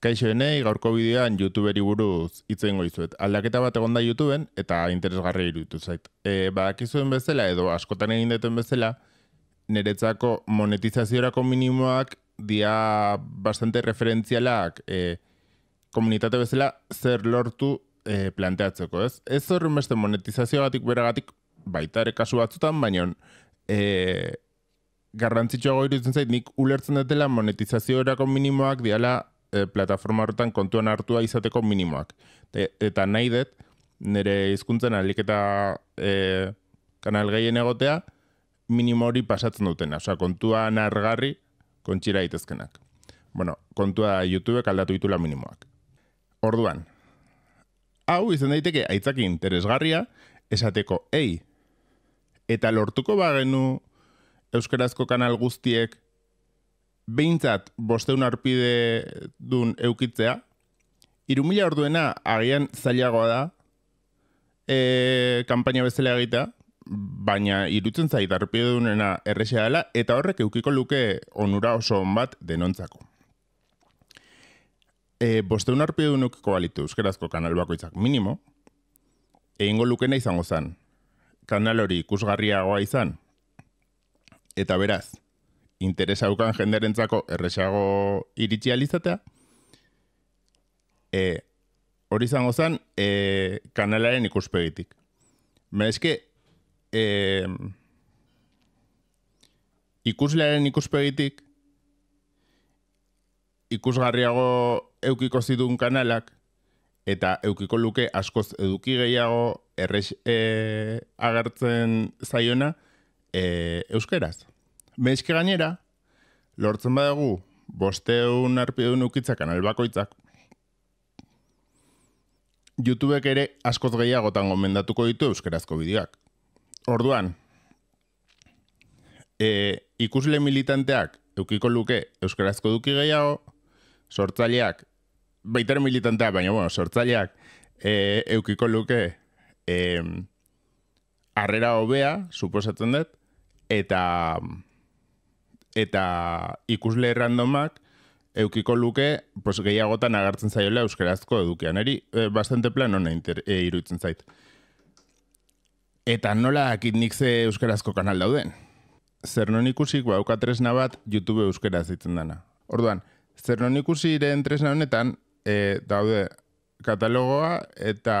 Kaixo gaurko bidean youtuberi buruz itzen goizuet. Aldaketa bat egon da youtuben eta interesgarri iruditu zait. E, Badak bezala edo askotan egin duten bezala, niretzako monetizaziorako minimoak dia bastante referentzialak e, komunitate bezala zer lortu e, planteatzeko, ez? Ez horren beste monetizazio beragatik baita ere kasu batzutan, baina e, garrantzitsua goiru zait, nik ulertzen dutela monetizazioerako minimoak diala e, plataforma horretan kontuan hartua izateko minimoak. eta nahi dut, nire izkuntzen aliketa e, eh, kanal gehien egotea, minimo hori pasatzen duten. Osa, kontua nargarri, kontxira itezkenak. Bueno, kontua YouTubek aldatu ditula minimoak. Orduan, hau izan daiteke aitzaki interesgarria esateko ei. Eta lortuko bagenu euskarazko kanal guztiek behintzat bosteun arpide dun eukitzea, irumila orduena agian zailagoa da, e, kampaina bezala egitea, baina irutzen zait arpide dunena errexea dela, eta horrek eukiko luke onura oso onbat denontzako. E, bosteun arpide dun eukiko balitu kanal bakoitzak minimo, egingo lukena izango zen, kanal hori ikusgarriagoa izan, eta beraz, interesaukan jenderentzako erresago iritsi alizatea. E, eh, hori izango zen e, kanalaren ikuspegitik. Mezke, e, ikuslearen ikuspegitik, ikusgarriago eukiko zidun kanalak, eta eukiko luke askoz eduki gehiago errex e, eh, agertzen zaiona e, euskeraz. Meizke gainera, lortzen badugu, bosteun arpideun ukitzak, kanal bakoitzak, YouTubek ere askoz gehiagotan gomendatuko ditu euskarazko bideoak. Orduan, e, ikusle militanteak eukiko luke euskarazko duki gehiago, sortzaileak, baitar militantea, baina bueno, sortzaileak e, eukiko luke e, arrera hobea, suposatzen dut, eta eta ikusle randomak eukiko luke pues, gehiagotan agartzen zaiolea euskarazko edukian. Eri, eh, bastante plan hona e, eh, iruditzen zait. Eta nola akit nik ze euskarazko kanal dauden? Zer non ikusik bauka ba, tresna bat YouTube euskeraz zaitzen dana. Orduan, zer non ikusi tresna honetan eh, daude katalogoa eta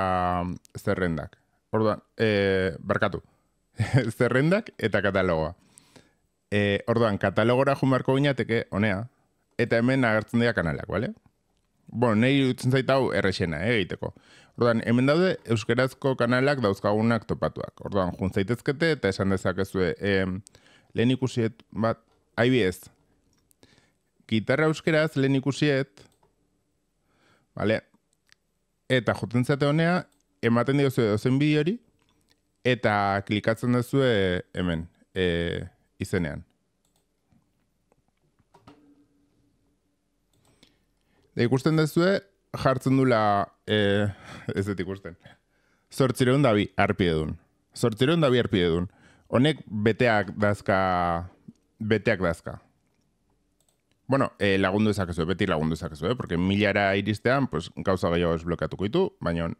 zerrendak. Orduan, e, barkatu. zerrendak eta katalogoa. E, orduan, katalogora jumarko bineateke, onea, eta hemen agertzen dira kanalak, bale? Bueno, nahi dutzen zaita hau errexena, eh, egiteko. Eh, orduan, hemen daude euskarazko kanalak dauzkagunak topatuak. Orduan, juntzaitezkete eta esan dezakezue, e, lehen ikusiet, bat, aibiez, gitarra euskeraz lehen ikusiet, bale, eta joten zate honea, ematen diozue dozen bideori, hori, eta klikatzen duzue hemen, e, izenean. Da ikusten dezue, jartzen dula, e, eh, ez dut ikusten, sortzireun dabi arpiedun. Sortzireun dabi arpiedun. Honek beteak dazka, beteak dazka. Bueno, eh, lagundu ezakezu, beti lagundu ezakezu, eh? porque miliara iristean, pues, gauza gehiago esblokatuko ditu, baina,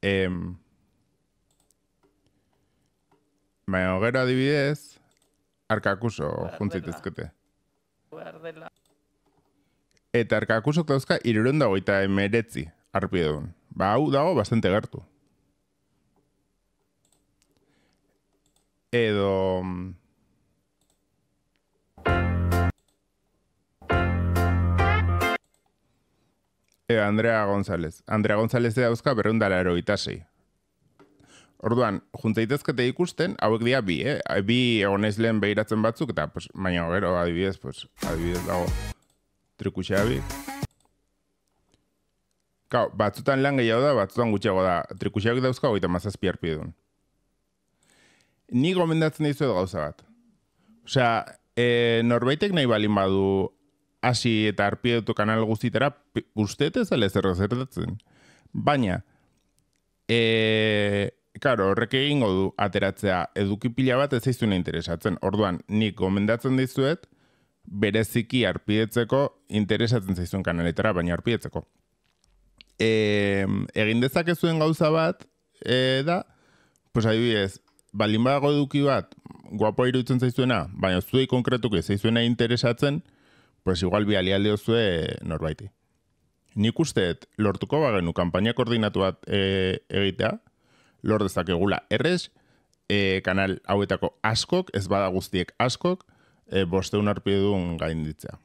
em, baina gero adibidez, arkakuso juntzitezkete. Eta arkakusok dauzka irurenda goita emeretzi, arpi edun. Ba, hau dago bastante gertu. Edo... Mm. Edo Andrea González. Andrea González de Auska berreundala eroita Orduan, juntaitezkete ikusten, hauek dira bi, eh? Bi egonez lehen behiratzen batzuk, eta, pues, baina, gero, adibidez, pues, adibidez dago, trikutxea bi. Kau, batzutan lan gehiago da, batzutan gutxiago da, trikutxeak dauzka, goita mazazpi arpidun. Ni gomendatzen dizu gauza bat. Osea, e, norbaitek nahi balin badu hasi eta arpidetu kanal guztitera, usteetez ez ezale zer Baina, eee... Eh, Karo, horrek egingo du ateratzea eduki pila bat ez izuna interesatzen. Orduan, nik gomendatzen dizuet, bereziki arpidetzeko interesatzen zaizuen kanaletara, baina arpidetzeko. E, egin dezakezuen gauza bat, e, da, pues adibidez, balin badago eduki bat, guapo iruditzen zaizuena, baina zuei konkretuko ez zaizuena interesatzen, pues igual bi alialde zue norbaiti. Nik usteet, lortuko bagenu kanpaina koordinatu bat e, egitea, lor dezakegula errez, e, kanal hauetako askok, ez bada guztiek askok, e, bosteun arpide duen gainditzea.